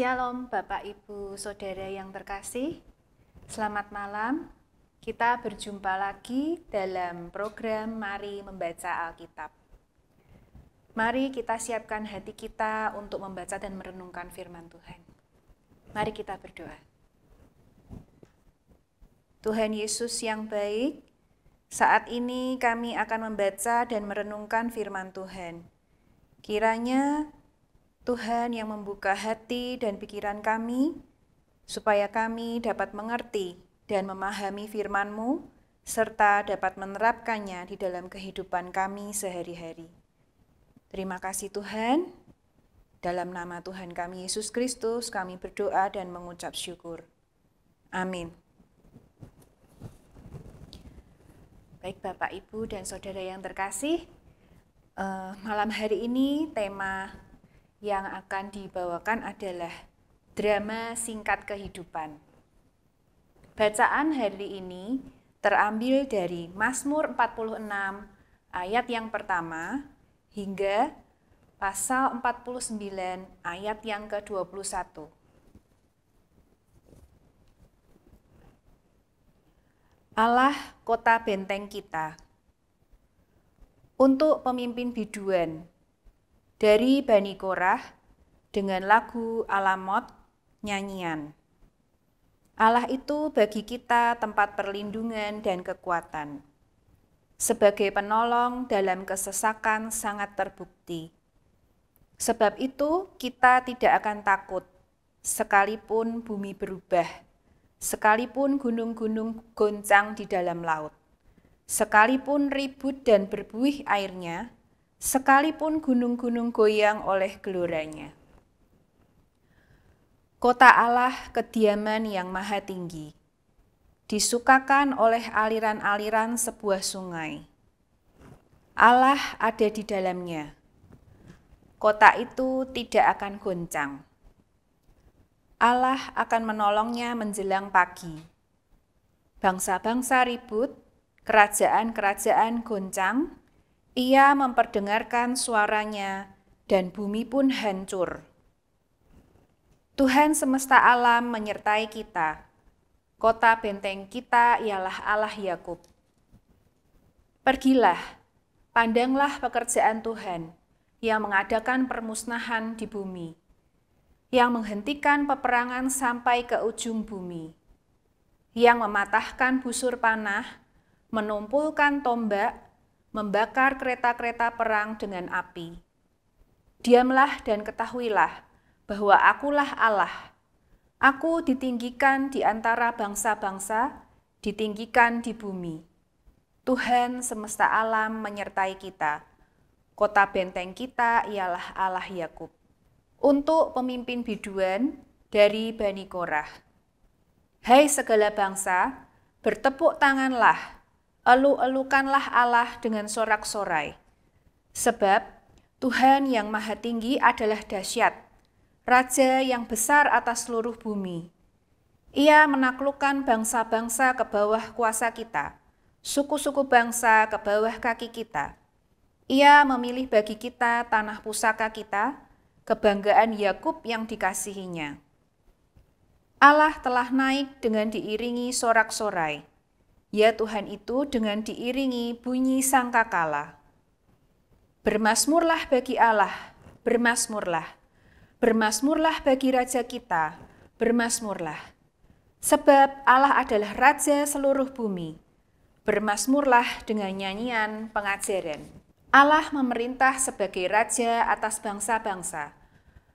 Shalom Bapak Ibu Saudara yang terkasih, selamat malam. Kita berjumpa lagi dalam program Mari Membaca Alkitab. Mari kita siapkan hati kita untuk membaca dan merenungkan firman Tuhan. Mari kita berdoa. Tuhan Yesus yang baik, saat ini kami akan membaca dan merenungkan firman Tuhan. Kiranya Tuhan yang membuka hati dan pikiran kami, supaya kami dapat mengerti dan memahami firman-Mu, serta dapat menerapkannya di dalam kehidupan kami sehari-hari. Terima kasih Tuhan. Dalam nama Tuhan kami Yesus Kristus, kami berdoa dan mengucap syukur. Amin. Baik Bapak, Ibu, dan Saudara yang terkasih, eh, malam hari ini tema yang akan dibawakan adalah drama singkat kehidupan. Bacaan hari ini terambil dari Mazmur 46 ayat yang pertama hingga pasal 49 ayat yang ke-21. Allah kota benteng kita. Untuk pemimpin biduan dari Bani Korah dengan lagu Alamot nyanyian. Allah itu bagi kita tempat perlindungan dan kekuatan. Sebagai penolong dalam kesesakan sangat terbukti. Sebab itu kita tidak akan takut sekalipun bumi berubah, sekalipun gunung-gunung goncang di dalam laut, sekalipun ribut dan berbuih airnya, sekalipun gunung-gunung goyang oleh geloranya. Kota Allah kediaman yang maha tinggi, disukakan oleh aliran-aliran sebuah sungai. Allah ada di dalamnya. Kota itu tidak akan goncang. Allah akan menolongnya menjelang pagi. Bangsa-bangsa ribut, kerajaan-kerajaan goncang, ia memperdengarkan suaranya, dan bumi pun hancur. Tuhan semesta alam menyertai kita. Kota benteng kita ialah Allah Yakub. Pergilah, pandanglah pekerjaan Tuhan yang mengadakan permusnahan di bumi, yang menghentikan peperangan sampai ke ujung bumi, yang mematahkan busur panah, menumpulkan tombak, membakar kereta-kereta perang dengan api. Diamlah dan ketahuilah bahwa akulah Allah. Aku ditinggikan di antara bangsa-bangsa, ditinggikan di bumi. Tuhan semesta alam menyertai kita. Kota benteng kita ialah Allah Yakub. Untuk pemimpin biduan dari Bani Korah. Hai segala bangsa, bertepuk tanganlah Elu-elukanlah Allah dengan sorak-sorai. Sebab Tuhan yang maha tinggi adalah dahsyat, Raja yang besar atas seluruh bumi. Ia menaklukkan bangsa-bangsa ke bawah kuasa kita, suku-suku bangsa ke bawah kaki kita. Ia memilih bagi kita tanah pusaka kita, kebanggaan Yakub yang dikasihinya. Allah telah naik dengan diiringi sorak-sorai. Ya Tuhan itu dengan diiringi bunyi sangkakala. Bermasmurlah bagi Allah, bermasmurlah. Bermasmurlah bagi Raja kita, bermasmurlah. Sebab Allah adalah Raja seluruh bumi. Bermasmurlah dengan nyanyian pengajaran. Allah memerintah sebagai Raja atas bangsa-bangsa.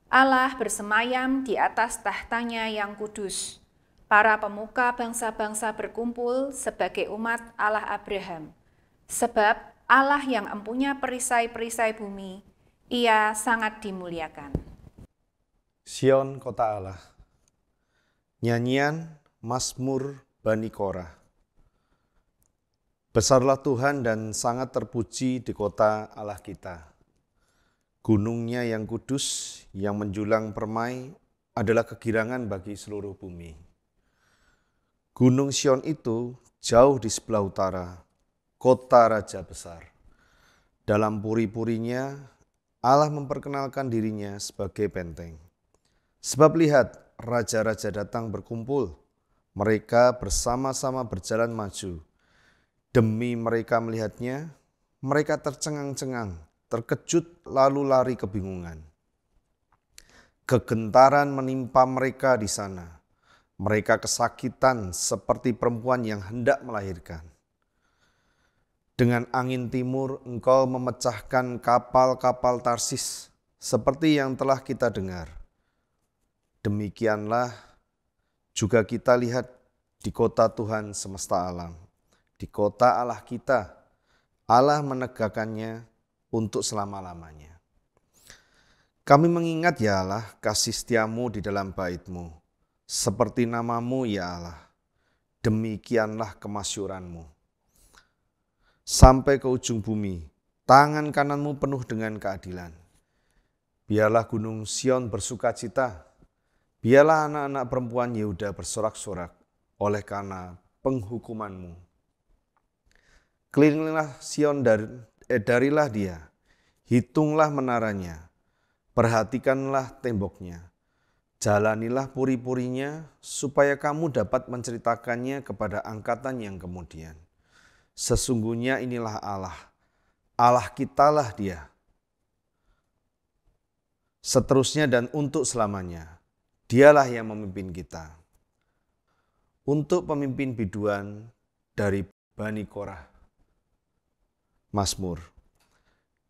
Allah bersemayam di atas tahtanya yang kudus. Para pemuka bangsa-bangsa berkumpul sebagai umat Allah Abraham, sebab Allah yang empunya perisai-perisai bumi, ia sangat dimuliakan. Sion kota Allah Nyanyian Mazmur Bani Korah Besarlah Tuhan dan sangat terpuji di kota Allah kita. Gunungnya yang kudus, yang menjulang permai, adalah kegirangan bagi seluruh bumi. Gunung Sion itu jauh di sebelah utara, kota raja besar. Dalam puri-purinya, Allah memperkenalkan dirinya sebagai benteng. Sebab lihat, raja-raja datang berkumpul. Mereka bersama-sama berjalan maju. Demi mereka melihatnya, mereka tercengang-cengang, terkejut lalu lari kebingungan. Kegentaran menimpa mereka di sana. Mereka kesakitan seperti perempuan yang hendak melahirkan. Dengan angin timur engkau memecahkan kapal-kapal Tarsis seperti yang telah kita dengar. Demikianlah juga kita lihat di kota Tuhan semesta alam, di kota Allah kita. Allah menegakkannya untuk selama-lamanya. Kami mengingat ya Allah kasih setiamu di dalam baitmu seperti namamu ya Allah, demikianlah kemasyuranmu. Sampai ke ujung bumi, tangan kananmu penuh dengan keadilan. Biarlah gunung Sion bersuka cita, biarlah anak-anak perempuan Yehuda bersorak-sorak oleh karena penghukumanmu. Kelilinglah Sion dari, eh, darilah dia, hitunglah menaranya, perhatikanlah temboknya, Jalanilah puri-purinya supaya kamu dapat menceritakannya kepada angkatan yang kemudian. Sesungguhnya inilah Allah. Allah kitalah dia. Seterusnya dan untuk selamanya. Dialah yang memimpin kita. Untuk pemimpin biduan dari Bani Korah. Masmur.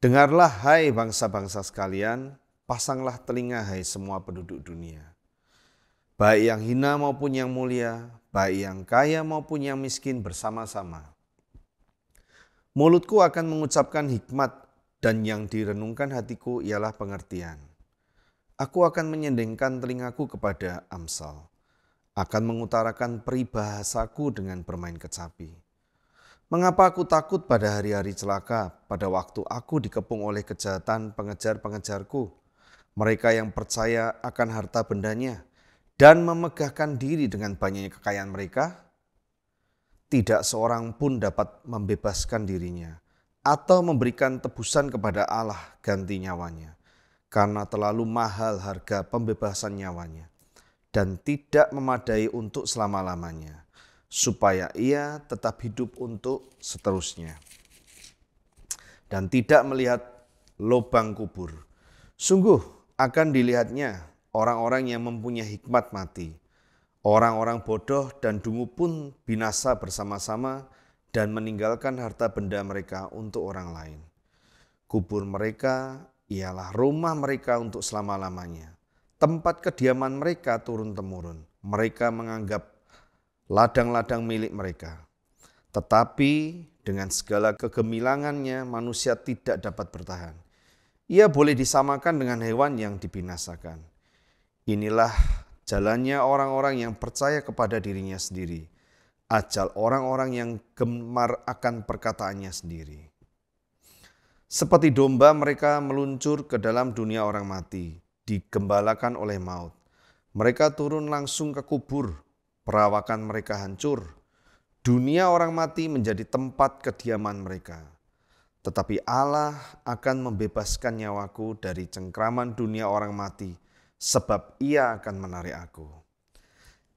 Dengarlah hai bangsa-bangsa sekalian, Pasanglah telinga hai semua penduduk dunia. Baik yang hina maupun yang mulia, baik yang kaya maupun yang miskin bersama-sama. Mulutku akan mengucapkan hikmat dan yang direnungkan hatiku ialah pengertian. Aku akan menyendengkan telingaku kepada Amsal. Akan mengutarakan peribahasaku dengan bermain kecapi. Mengapa aku takut pada hari-hari celaka, pada waktu aku dikepung oleh kejahatan pengejar-pengejarku? mereka yang percaya akan harta bendanya dan memegahkan diri dengan banyaknya kekayaan mereka, tidak seorang pun dapat membebaskan dirinya atau memberikan tebusan kepada Allah ganti nyawanya, karena terlalu mahal harga pembebasan nyawanya dan tidak memadai untuk selama-lamanya, supaya ia tetap hidup untuk seterusnya dan tidak melihat lubang kubur. Sungguh, akan dilihatnya orang-orang yang mempunyai hikmat mati. Orang-orang bodoh dan dungu pun binasa bersama-sama dan meninggalkan harta benda mereka untuk orang lain. Kubur mereka ialah rumah mereka untuk selama-lamanya. Tempat kediaman mereka turun-temurun. Mereka menganggap ladang-ladang milik mereka. Tetapi dengan segala kegemilangannya manusia tidak dapat bertahan. Ia boleh disamakan dengan hewan yang dibinasakan. Inilah jalannya orang-orang yang percaya kepada dirinya sendiri. Ajal orang-orang yang gemar akan perkataannya sendiri. Seperti domba mereka meluncur ke dalam dunia orang mati, digembalakan oleh maut. Mereka turun langsung ke kubur, perawakan mereka hancur. Dunia orang mati menjadi tempat kediaman mereka. Tetapi Allah akan membebaskan nyawaku dari cengkraman dunia orang mati, sebab ia akan menarik aku.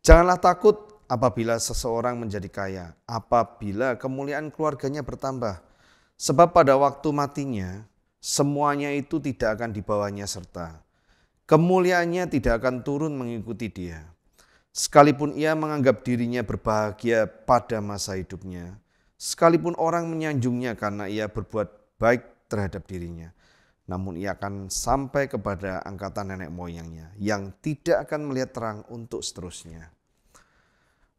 Janganlah takut apabila seseorang menjadi kaya, apabila kemuliaan keluarganya bertambah. Sebab pada waktu matinya, semuanya itu tidak akan dibawanya serta. Kemuliaannya tidak akan turun mengikuti dia. Sekalipun ia menganggap dirinya berbahagia pada masa hidupnya, sekalipun orang menyanjungnya karena ia berbuat baik terhadap dirinya. Namun ia akan sampai kepada angkatan nenek moyangnya yang tidak akan melihat terang untuk seterusnya.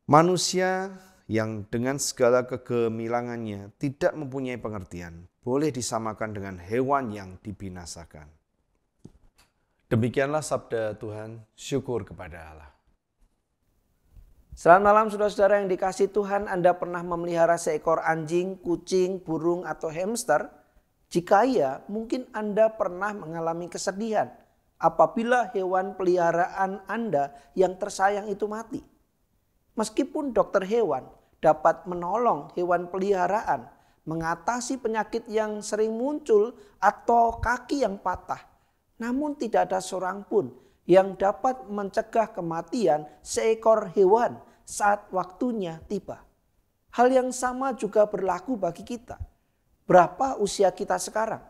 Manusia yang dengan segala kegemilangannya tidak mempunyai pengertian boleh disamakan dengan hewan yang dibinasakan. Demikianlah sabda Tuhan, syukur kepada Allah. Selamat malam saudara-saudara yang dikasih Tuhan, Anda pernah memelihara seekor anjing, kucing, burung, atau hamster? Jika iya, mungkin Anda pernah mengalami kesedihan apabila hewan peliharaan Anda yang tersayang itu mati. Meskipun dokter hewan dapat menolong hewan peliharaan mengatasi penyakit yang sering muncul atau kaki yang patah, namun tidak ada seorang pun yang dapat mencegah kematian seekor hewan saat waktunya tiba. Hal yang sama juga berlaku bagi kita. Berapa usia kita sekarang?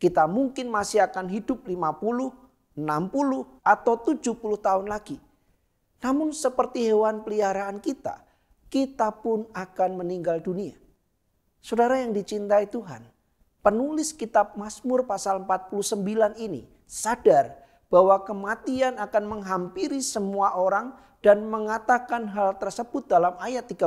Kita mungkin masih akan hidup 50, 60, atau 70 tahun lagi. Namun seperti hewan peliharaan kita, kita pun akan meninggal dunia. Saudara yang dicintai Tuhan, penulis kitab Mazmur pasal 49 ini sadar bahwa kematian akan menghampiri semua orang dan mengatakan hal tersebut dalam ayat 13.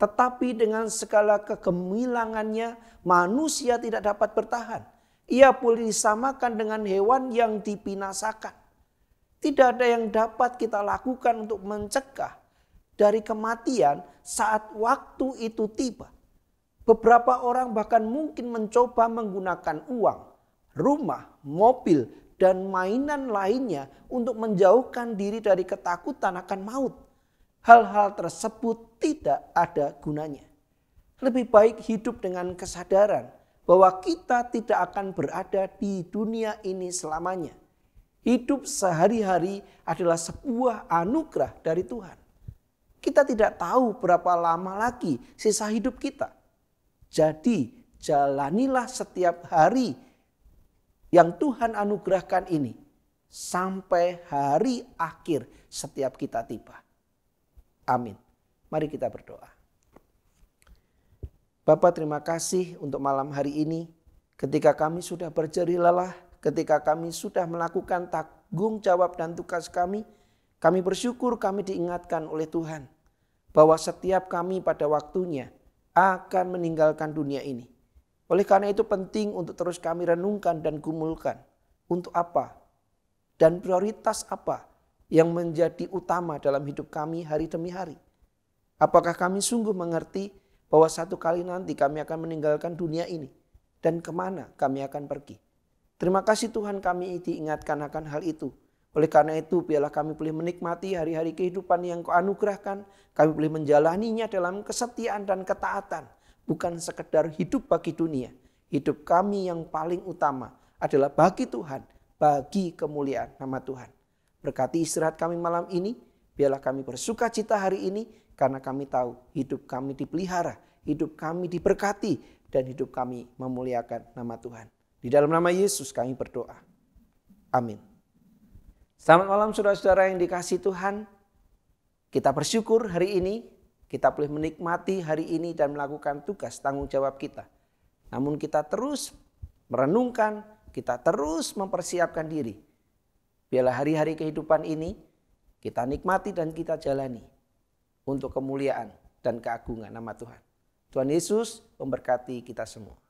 Tetapi dengan segala kegemilangannya manusia tidak dapat bertahan. Ia boleh disamakan dengan hewan yang dibinasakan. Tidak ada yang dapat kita lakukan untuk mencegah dari kematian saat waktu itu tiba. Beberapa orang bahkan mungkin mencoba menggunakan uang, rumah, mobil, dan mainan lainnya untuk menjauhkan diri dari ketakutan akan maut. Hal-hal tersebut tidak ada gunanya. Lebih baik hidup dengan kesadaran bahwa kita tidak akan berada di dunia ini selamanya. Hidup sehari-hari adalah sebuah anugerah dari Tuhan. Kita tidak tahu berapa lama lagi sisa hidup kita. Jadi, jalanilah setiap hari yang Tuhan anugerahkan ini sampai hari akhir setiap kita tiba. Amin. Mari kita berdoa. Bapak terima kasih untuk malam hari ini ketika kami sudah berjeri lelah, ketika kami sudah melakukan tanggung jawab dan tugas kami, kami bersyukur kami diingatkan oleh Tuhan bahwa setiap kami pada waktunya akan meninggalkan dunia ini oleh karena itu penting untuk terus kami renungkan dan gumulkan. Untuk apa? Dan prioritas apa yang menjadi utama dalam hidup kami hari demi hari? Apakah kami sungguh mengerti bahwa satu kali nanti kami akan meninggalkan dunia ini? Dan kemana kami akan pergi? Terima kasih Tuhan kami diingatkan akan hal itu. Oleh karena itu, biarlah kami boleh menikmati hari-hari kehidupan yang kau anugerahkan. Kami boleh menjalaninya dalam kesetiaan dan ketaatan bukan sekedar hidup bagi dunia. Hidup kami yang paling utama adalah bagi Tuhan, bagi kemuliaan nama Tuhan. Berkati istirahat kami malam ini, biarlah kami bersuka cita hari ini karena kami tahu hidup kami dipelihara, hidup kami diberkati, dan hidup kami memuliakan nama Tuhan. Di dalam nama Yesus kami berdoa. Amin. Selamat malam saudara-saudara yang dikasih Tuhan. Kita bersyukur hari ini kita boleh menikmati hari ini dan melakukan tugas tanggung jawab kita. Namun kita terus merenungkan, kita terus mempersiapkan diri. Biarlah hari-hari kehidupan ini kita nikmati dan kita jalani untuk kemuliaan dan keagungan nama Tuhan. Tuhan Yesus memberkati kita semua.